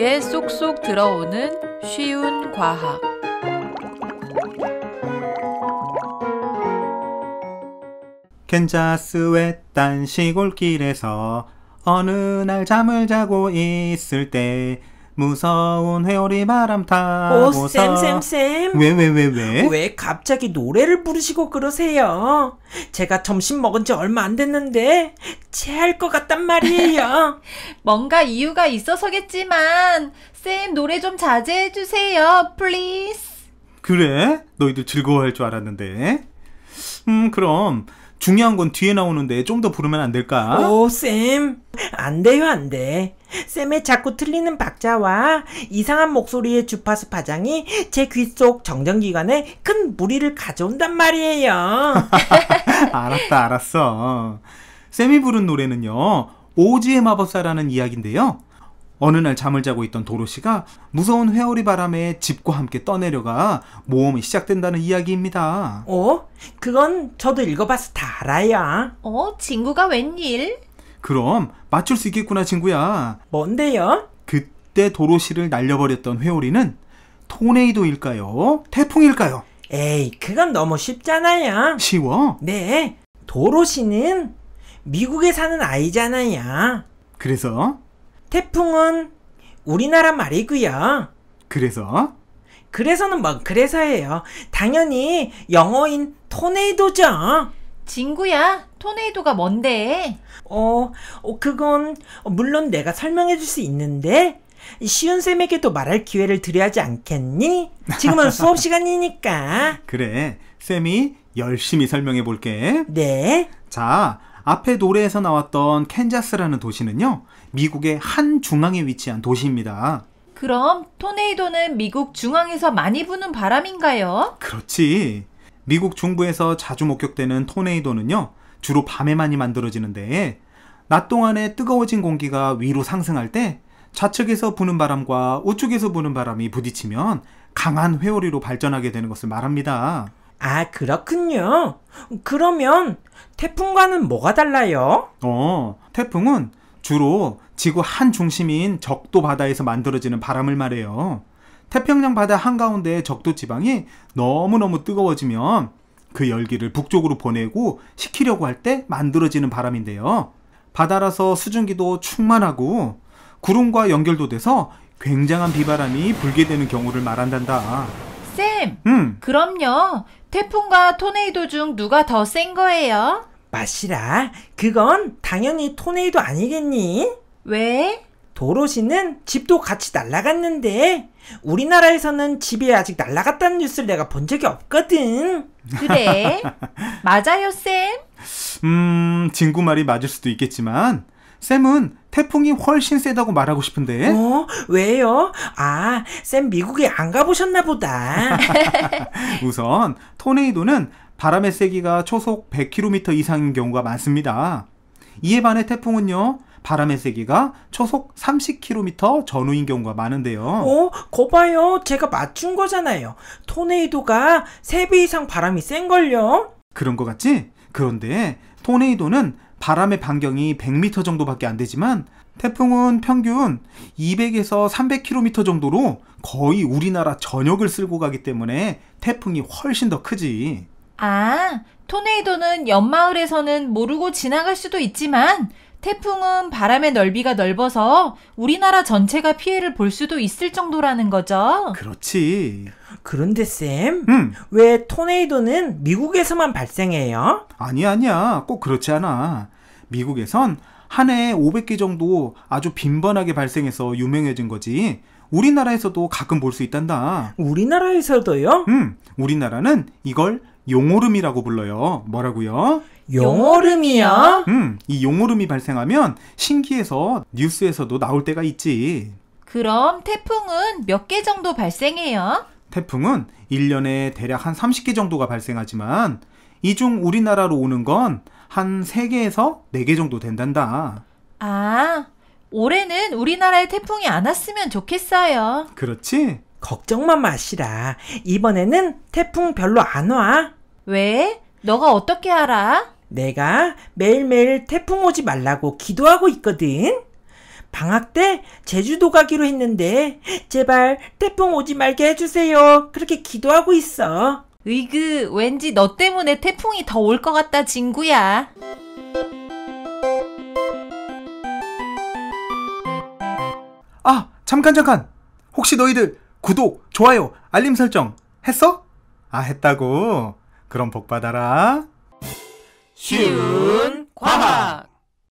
귀에 쏙쏙 들어오는 쉬운 과학. 캔자스 외딴 시골길에서 어느 날 잠을 자고 있을 때 무서운 회오리 바람 타고오 쌤 쌤 쌤 왜 왜 왜 왜? 왜 갑자기 노래를 부르시고 그러세요? 제가 점심 먹은 지 얼마 안 됐는데 체할 것 같단 말이에요 뭔가 이유가 있어서겠지만 쌤 노래 좀 자제해 주세요 플리스 그래? 너희들 즐거워할 줄 알았는데 음 그럼 중요한 건 뒤에 나오는데 좀 더 부르면 안 될까? 오, 쌤. 안 돼요, 안 돼. 쌤의 자꾸 틀리는 박자와 이상한 목소리의 주파수 파장이 제 귀 속 정전기관에 큰 무리를 가져온단 말이에요. 알았다, 알았어. 쌤이 부른 노래는요, 오지의 마법사라는 이야기인데요. 어느 날 잠을 자고 있던 도로시가 무서운 회오리 바람에 집과 함께 떠내려가 모험이 시작된다는 이야기입니다. 어? 그건 저도 읽어봐서 다 알아요. 어? 친구가 웬일? 그럼 맞출 수 있겠구나 친구야. 뭔데요? 그때 도로시를 날려버렸던 회오리는 토네이도일까요? 태풍일까요? 에이, 그건 너무 쉽잖아요. 쉬워? 네. 도로시는 미국에 사는 아이잖아요. 그래서? 태풍은 우리나라 말이고요. 그래서? 그래서는 뭐 그래서예요. 당연히 영어인 토네이도죠. 진구야, 토네이도가 뭔데? 어, 어, 그건 물론 내가 설명해 줄 수 있는데 시윤 쌤에게도 말할 기회를 드려야지 하 않겠니? 지금은 수업 시간이니까. 그래, 쌤이 열심히 설명해 볼게. 네. 자, 앞에 노래에서 나왔던 캔자스라는 도시는요, 미국의 한 중앙에 위치한 도시입니다. 그럼 토네이도는 미국 중앙에서 많이 부는 바람인가요? 그렇지. 미국 중부에서 자주 목격되는 토네이도는요, 주로 밤에만이 만들어지는데, 낮 동안에 뜨거워진 공기가 위로 상승할 때 좌측에서 부는 바람과 우측에서 부는 바람이 부딪히면 강한 회오리로 발전하게 되는 것을 말합니다. 아, 그렇군요. 그러면 태풍과는 뭐가 달라요? 어, 태풍은 주로 지구 한 중심인 적도 바다에서 만들어지는 바람을 말해요. 태평양 바다 한가운데의 적도 지방이 너무너무 뜨거워지면 그 열기를 북쪽으로 보내고 식히려고 할 때 만들어지는 바람인데요. 바다라서 수증기도 충만하고 구름과 연결도 돼서 굉장한 비바람이 불게 되는 경우를 말한단다. 쌤, 음. 그럼요. 태풍과 토네이도 중 누가 더 센 거예요? 마시라, 그건 당연히 토네이도 아니겠니? 왜? 도로시는 집도 같이 날라갔는데 우리나라에서는 집이 아직 날라갔다는 뉴스를 내가 본 적이 없거든. 그래. 맞아요, 쌤. 음, 진구 말이 맞을 수도 있겠지만 쌤은 태풍이 훨씬 세다고 말하고 싶은데. 어? 왜요? 아, 쌤 미국에 안 가보셨나 보다. 우선 토네이도는 바람의 세기가 초속 100km 이상인 경우가 많습니다. 이에 반해 태풍은요, 바람의 세기가 초속 30km 전후인 경우가 많은데요. 어, 거봐요. 제가 맞춘 거잖아요. 토네이도가 3배 이상 바람이 센걸요. 그런 것 같지? 그런데 토네이도는 바람의 반경이 100m 정도밖에 안 되지만 태풍은 평균 200에서 300km 정도로 거의 우리나라 전역을 쓸고 가기 때문에 태풍이 훨씬 더 크지. 아, 토네이도는 옆마을에서는 모르고 지나갈 수도 있지만 태풍은 바람의 넓이가 넓어서 우리나라 전체가 피해를 볼 수도 있을 정도라는 거죠. 그렇지. 그런데 쌤, 음. 왜 토네이도는 미국에서만 발생해요? 아니 아니야. 꼭 그렇지 않아. 미국에선 한 해에 500개 정도 아주 빈번하게 발생해서 유명해진 거지. 우리나라에서도 가끔 볼 수 있단다. 우리나라에서도요? 음, 우리나라는 이걸 용오름이라고 불러요. 뭐라고요? 용오름이요? 음, 이 용오름이 발생하면 신기해서 뉴스에서도 나올 때가 있지. 그럼 태풍은 몇 개 정도 발생해요? 태풍은 1년에 대략 한 30개 정도가 발생하지만 이 중 우리나라로 오는 건 한 3개에서 4개 정도 된단다. 아, 올해는 우리나라에 태풍이 안 왔으면 좋겠어요. 그렇지? 걱정만 마시라. 이번에는 태풍 별로 안 와. 왜? 너가 어떻게 알아? 내가 매일매일 태풍 오지 말라고 기도하고 있거든. 방학 때 제주도 가기로 했는데 제발 태풍 오지 말게 해주세요. 그렇게 기도하고 있어. 으이그 왠지 너 때문에 태풍이 더 올 것 같다 진구야. 아 잠깐 잠깐 혹시 너희들 구독 좋아요 알림 설정 했어? 아 했다고 그럼 복 받아라. 쉬운 과학.